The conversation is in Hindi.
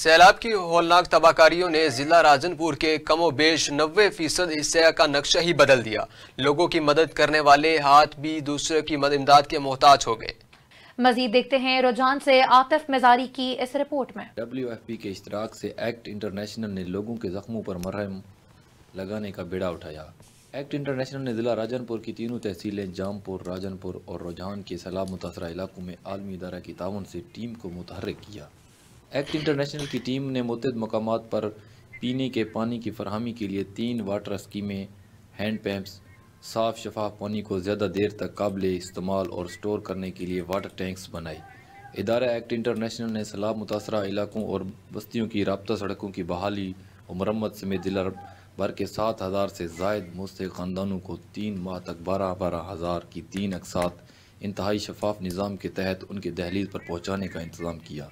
सैलाब की होलनाक तबाहकारियों ने जिला राजनपुर के कमोबेश नब्बे फीसद हिस्से का नक्शा ही बदल दिया लोगों की मदद करने वाले हाथ भी दूसरे की इमदाद के मोहताज हो गए मजीद देखते हैं रुझान से आतिफ मजारी की इस रिपोर्ट में डब्ल्यू एफ पी के इश्तराक से एक्ट इंटरनेशनल ने लोगों के जख्मों पर मरहम लगाने का बेड़ा उठाया एक्ट इंटरनेशनल ने ज़िला राजनपुर की तीनों तहसीलें जामपुर राजनपुर और रुझान के सैलाब मुतासर इलाकों में आलमी इदारा की तावन से टीम को मुतहरक किया एक्ट इंटरनेशनल की टीम ने मुतद मकाम पर पीने के पानी की फरहमी के लिए तीन वाटर स्कीमें हैंड पम्प्स साफ शफाफ पानी को ज़्यादा देर तक काबिल इस्तेमाल और स्टोर करने के लिए वाटर टैंक्स बनाई इदारा एक्ट इंटरनेशनल ने सलाब मुतासर इलाकों और बस्तियों की रबता सड़कों की बहाली और मरम्मत समेत जिला भर के सात हज़ार से जायद मुस्त ख़ानदानों को तीन माह तक बारह बारह हज़ार की तीन अकसात इंतहाई शफाफ निज़ाम के तहत उनके दहलीज पर पहुँचाने का इंतज़ाम किया